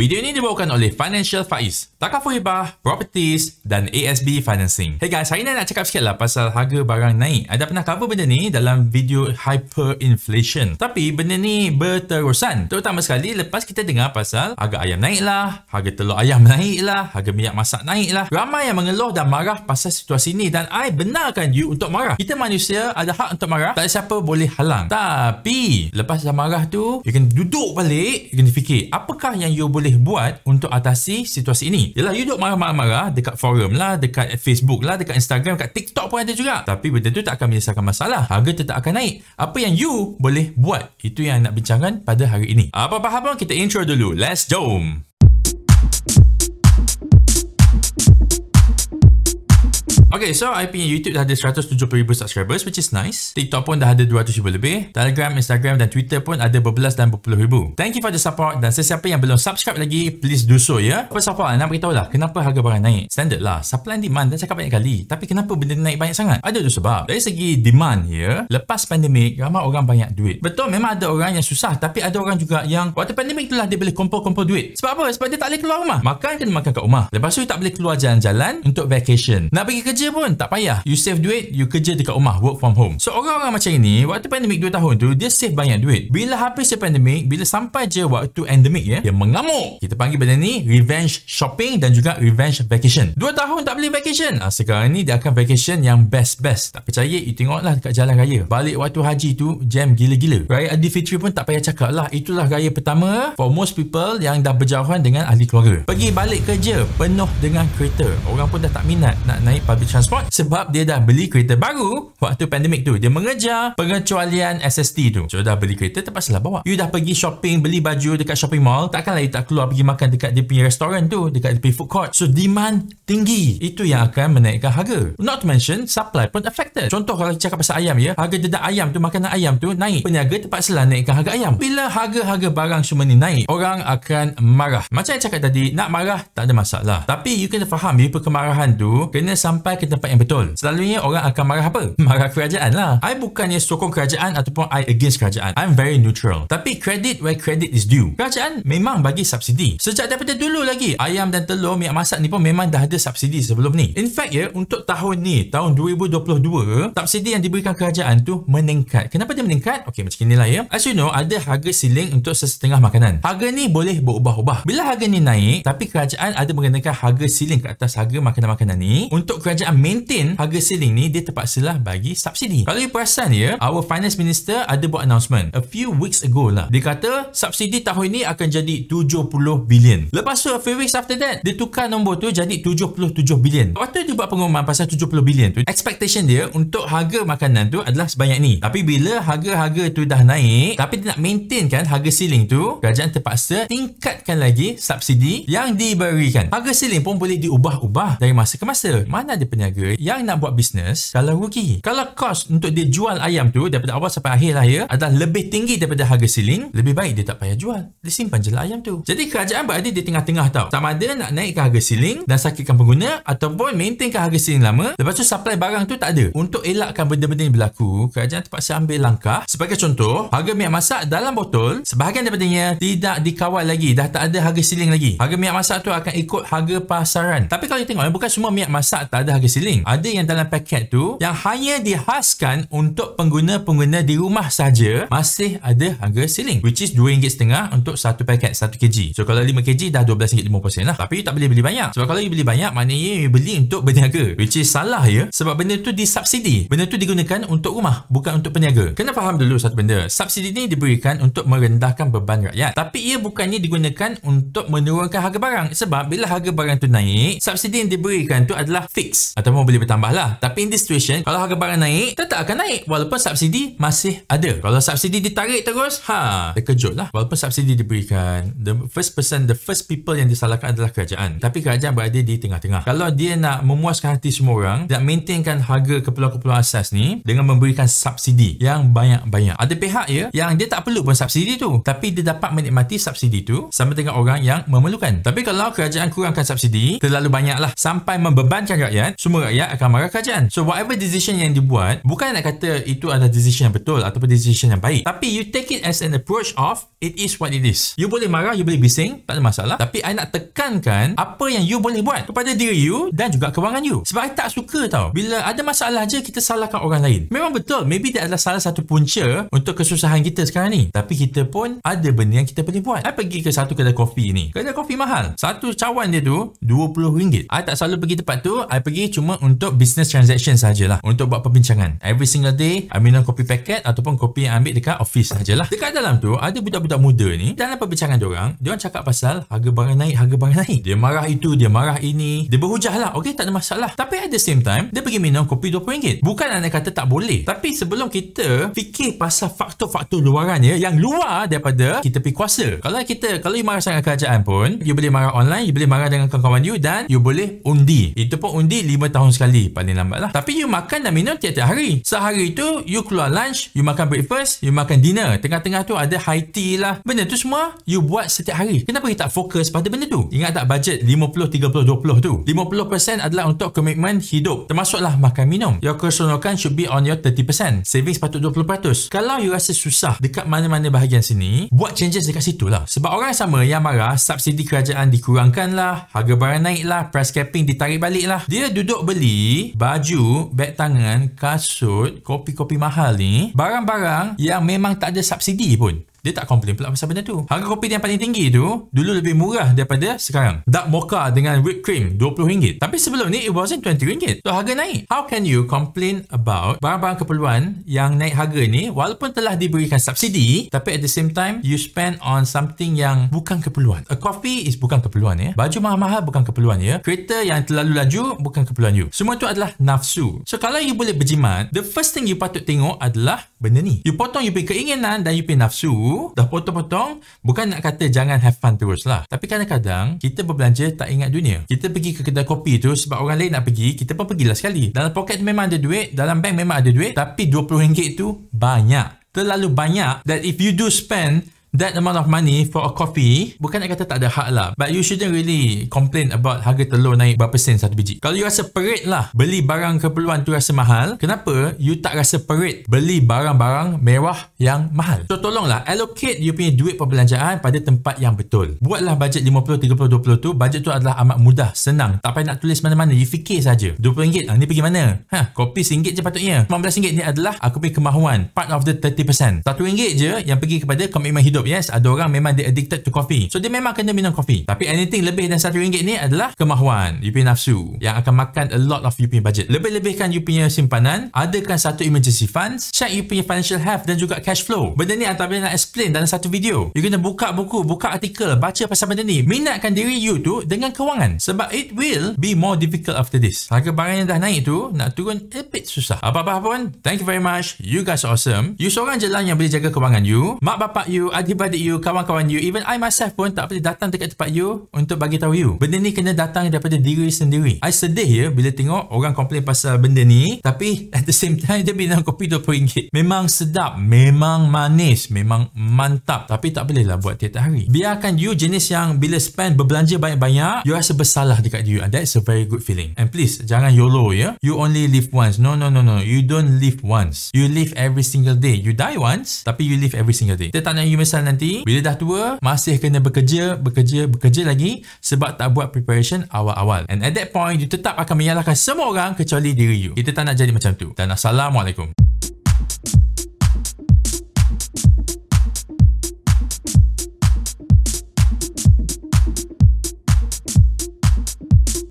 Video ini dibawakan oleh Financial Faiz, Takaful Hibah, Properties dan ASB Financing. Hey guys, hari ini nak cakap sikit lah pasal harga barang naik. Ada pernah cover benda ni dalam video hyperinflation. Tapi benda ni berterusan. Terutama sekali lepas kita dengar pasal harga ayam naik lah, harga telur ayam naik lah, harga minyak masak naik lah. Ramai yang mengeluh dan marah pasal situasi ni dan I benarkan you untuk marah. Kita manusia ada hak untuk marah, tak ada siapa boleh halang. Tapi lepas dah marah tu, you can duduk balik, you can fikir apakah yang you boleh boleh buat untuk atasi situasi ini? Ialah you duduk marah-marah dekat forum lah, dekat Facebook lah, dekat Instagram, dekat TikTok pun ada juga. Tapi benda tu tak akan menyelesaikan masalah. Harga tetap akan naik. Apa yang you boleh buat? Itu yang nak bincangkan pada hari ini. Apa-apa habang kita intro dulu. Let's jom. Okay, so I punya YouTube dah ada 170,000 subscribers which is nice. TikTok pun dah ada 200,000 lebih. Telegram, Instagram dan Twitter pun ada berbelas dan berpuluh ribu. Thank you for the support dan sesiapa yang belum subscribe lagi, please do so ya. First of all, nak beritahu lah kenapa harga barang naik. Standard lah. Supply and demand dah cakap banyak kali. Tapi kenapa benda naik banyak sangat? Ada tu sebab. Dari segi demand ya, lepas pandemik, ramai orang banyak duit. Betul, memang ada orang yang susah tapi ada orang juga yang waktu pandemik itulah dia boleh kumpul-kumpul duit. Sebab apa? Sebab dia tak boleh keluar rumah. Makan kena makan kat rumah. Lepas tu tak boleh keluar jalan-jalan untuk vacation. Nak pergi kerja kerja pun tak payah. You save duit, you kerja dekat rumah, work from home. So, orang-orang macam ini, waktu pandemik 2 tahun tu, dia save banyak duit. Bila habis pandemik, bila sampai je waktu endemik ya, dia mengamuk. Kita panggil benda ni revenge shopping dan juga revenge vacation. 2 tahun tak beli vacation. Ha, sekarang ni dia akan vacation yang best-best. Tak percaya, you tengoklah dekat jalan raya. Balik waktu haji tu, jam gila-gila. Raya Adi Fitri pun tak payah cakap lah. Itulah raya pertama for most people yang dah berjauhan dengan ahli keluarga. Pergi balik kerja, penuh dengan kereta. Orang pun dah tak minat nak naik public transport sebab dia dah beli kereta baru waktu pandemik tu. Dia mengejar pengecualian SST tu. So, dah beli kereta terpaksalah bawa. You dah pergi shopping, beli baju dekat shopping mall. Takkanlah you tak keluar pergi makan dekat dia punya restoran tu, dekat dia punya food court. So, demand tinggi. Itu yang akan menaikkan harga. Not to mention, supply pun affected. Contoh kalau cakap pasal ayam ya, harga dedak ayam tu, makanan ayam tu naik. Peniaga terpaksalah naikkan harga ayam. Bila harga-harga barang semua ni naik, orang akan marah. Macam yang cakap tadi, nak marah tak ada masalah. Tapi you kena faham, you ya, kemarahan tu kena sampai ke tempat yang betul? Selalunya orang akan marah apa? Marah kerajaan lah. I bukannya sokong kerajaan ataupun I against kerajaan. I'm very neutral. Tapi credit where credit is due. Kerajaan memang bagi subsidi. Sejak daripada dulu lagi, ayam dan telur minyak masak ni pun memang dah ada subsidi sebelum ni. In fact ya, untuk tahun ni, tahun 2022, subsidi yang diberikan kerajaan tu meningkat. Kenapa dia meningkat? Okay, macam inilah ya. As you know, ada harga siling untuk sesetengah makanan. Harga ni boleh berubah-ubah. Bila harga ni naik, tapi kerajaan ada mengenakan harga siling ke atas harga makanan-makanan ni, untuk kerajaan kerajaan maintain harga ceiling ni, dia terpaksalah bagi subsidi. Kalau you perasan ya, our finance minister ada buat announcement a few weeks ago lah. Dia kata subsidi tahun ni akan jadi 70 bilion. Lepas tu, a few weeks after that, dia tukar nombor tu jadi 77 bilion. Waktu tu dia buat pengumuman pasal 70 bilion tu. Expectation dia untuk harga makanan tu adalah sebanyak ni. Tapi bila harga-harga tu dah naik, tapi dia nak maintain kan harga ceiling tu, kerajaan terpaksa tingkatkan lagi subsidi yang diberikan. Harga ceiling pun boleh diubah-ubah dari masa ke masa. Mana ada peniaga yang nak buat bisnes kalau rugi. Kalau kos untuk dia jual ayam tu daripada awal sampai akhir lah ya adalah lebih tinggi daripada harga siling, lebih baik dia tak payah jual. Dia simpan je lah ayam tu. Jadi kerajaan berada di tengah-tengah tau. Sama ada nak naik harga siling dan sakitkan pengguna ataupun maintain ke harga siling lama lepas tu supply barang tu tak ada. Untuk elakkan benda-benda ni berlaku, kerajaan terpaksa ambil langkah. Sebagai contoh, harga minyak masak dalam botol sebahagian daripadanya tidak dikawal lagi. Dah tak ada harga siling lagi. Harga minyak masak tu akan ikut harga pasaran. Tapi kalau tengok, eh, bukan semua minyak masak tak ada ke siling. Ada yang dalam paket tu yang hanya dihaskan untuk pengguna-pengguna di rumah saja masih ada harga siling which is RM2.50 untuk satu paket 1 kg. So kalau 5 kg dah RM12.50 lah. Tapi you tak boleh beli banyak. Sebab kalau you beli banyak maknanya you beli untuk berniaga which is salah ya. Sebab benda tu disubsidi. Benda tu digunakan untuk rumah bukan untuk peniaga. Kena faham dulu satu benda. Subsidi ni diberikan untuk merendahkan beban rakyat. Tapi ia bukannya digunakan untuk menurunkan harga barang. Sebab bila harga barang tu naik, subsidi yang diberikan tu adalah fix ataupun boleh bertambah lah tapi in this situation kalau harga barang naik tetap akan naik walaupun subsidi masih ada kalau subsidi ditarik terus ha terkejut lah walaupun subsidi diberikan the first person the first people yang disalahkan adalah kerajaan tapi kerajaan berada di tengah-tengah kalau dia nak memuaskan hati semua orang nak maintainkan harga keperluan-keperluan asas ni dengan memberikan subsidi yang banyak-banyak ada pihak ya yang dia tak perlu pun subsidi tu tapi dia dapat menikmati subsidi tu sama dengan orang yang memerlukan tapi kalau kerajaan kurangkan subsidi terlalu banyaklah sampai membebankan rakyat semua rakyat akan marah kerajaan. So whatever decision yang dibuat, bukan nak kata itu adalah decision yang betul ataupun decision yang baik. Tapi you take it as an approach of it is what it is. You boleh marah, you boleh bising, tak ada masalah. Tapi I nak tekankan apa yang you boleh buat kepada diri you dan juga kewangan you. Sebab I tak suka tau. Bila ada masalah je, kita salahkan orang lain. Memang betul. Maybe dia adalah salah satu punca untuk kesusahan kita sekarang ni. Tapi kita pun ada benda yang kita boleh buat. I pergi ke satu kedai kopi ni. Kedai kopi mahal. Satu cawan dia tu, RM20. I tak selalu pergi tempat tu. I pergi cuma untuk business transaction sajalah untuk buat perbincangan every single day I minum kopi paket ataupun kopi yang ambil dekat office sajalah dekat dalam tu ada budak-budak muda ni dalam perbincangan dia orang dia orang cakap pasal harga barang naik harga barang naik dia marah itu dia marah ini dia berhujah lah okey tak ada masalah tapi at the same time dia pergi minum kopi RM20 bukan anda kata tak boleh tapi sebelum kita fikir pasal faktor-faktor luaran ya yang luar daripada kita pergi kuasa kalau kita kalau you marah sangat kerajaan pun you boleh marah online you boleh marah dengan kawan-kawan you dan you boleh undi itu pun undi 5 5 tahun sekali paling lambat lah. Tapi you makan dan minum tiap-tiap hari. Sehari tu you keluar lunch, you makan breakfast, you makan dinner. Tengah-tengah tu ada high tea lah. Benda tu semua you buat setiap hari. Kenapa you tak fokus pada benda tu? Ingat tak budget 50, 30, 20 tu? 50% adalah untuk komitmen hidup. Termasuklah makan minum. Your keseronokan should be on your 30%. Savings patut 20%. Kalau you rasa susah dekat mana-mana bahagian sini, buat changes dekat situ lah. Sebab orang sama yang marah, subsidi kerajaan dikurangkan lah, harga barang naik lah, price capping ditarik balik lah. Dia duduk duk beli baju, beg tangan, kasut, kopi-kopi mahal ni, barang-barang yang memang tak ada subsidi pun dia tak komplain pula pasal benda tu. Harga kopi yang paling tinggi tu dulu lebih murah daripada sekarang. Dark mocha dengan whipped cream RM20. Tapi sebelum ni it wasn't RM20. So harga naik. How can you complain about barang-barang keperluan yang naik harga ni walaupun telah diberikan subsidi tapi at the same time you spend on something yang bukan keperluan. A coffee is bukan keperluan ya. Baju mahal-mahal bukan keperluan ya. Kereta yang terlalu laju bukan keperluan you. Semua tu adalah nafsu. So kalau you boleh berjimat, the first thing you patut tengok adalah benda ni. You potong you punya keinginan dan you punya nafsu dah potong-potong bukan nak kata jangan have fun terus lah tapi kadang-kadang kita berbelanja tak ingat dunia kita pergi ke kedai kopi tu sebab orang lain nak pergi kita pun pergilah sekali dalam poket memang ada duit dalam bank memang ada duit tapi RM20 tu banyak terlalu banyak that if you do spend that amount of money for a coffee bukan nak kata tak ada hak lah but you shouldn't really complain about harga telur naik berapa sen satu biji kalau you rasa perit lah beli barang keperluan tu rasa mahal kenapa you tak rasa perit beli barang-barang mewah yang mahal so tolonglah allocate you punya duit perbelanjaan pada tempat yang betul buatlah bajet 50, 30, 20 tu bajet tu adalah amat mudah senang tak payah nak tulis mana-mana you fikir saja RM20 ha, lah, ni pergi mana ha, kopi RM1 je patutnya RM15 ni adalah aku punya kemahuan part of the 30% RM1 je yang pergi kepada komitmen hidup hidup yes ada orang memang dia addicted to coffee so dia memang kena minum coffee tapi anything lebih dan satu ringgit ni adalah kemahuan you punya nafsu yang akan makan a lot of you punya budget lebih-lebihkan you punya simpanan adakan satu emergency funds check you punya financial health dan juga cash flow benda ni antara nak explain dalam satu video you kena buka buku buka artikel baca pasal benda ni minatkan diri you tu dengan kewangan sebab it will be more difficult after this harga barang yang dah naik tu nak turun a bit susah apa-apa pun thank you very much you guys awesome you seorang je lah yang boleh jaga kewangan you mak bapak you adik kepada you, kawan-kawan you, even I myself pun tak boleh datang dekat tempat you untuk bagi tahu you. Benda ni kena datang daripada diri sendiri. I sedih ya bila tengok orang komplain pasal benda ni tapi at the same time dia minum kopi RM20. Memang sedap, memang manis, memang mantap tapi tak bolehlah buat tiap-tiap hari. Biarkan you jenis yang bila spend berbelanja banyak-banyak, you rasa bersalah dekat you and that's a very good feeling. And please, jangan YOLO ya. You only live once. No, no, no, no. You don't live once. You live every single day. You die once tapi you live every single day. Kita tak nak you pasal nanti bila dah tua masih kena bekerja bekerja bekerja lagi sebab tak buat preparation awal-awal and at that point you tetap akan menyalahkan semua orang kecuali diri you kita tak nak jadi macam tu dan assalamualaikum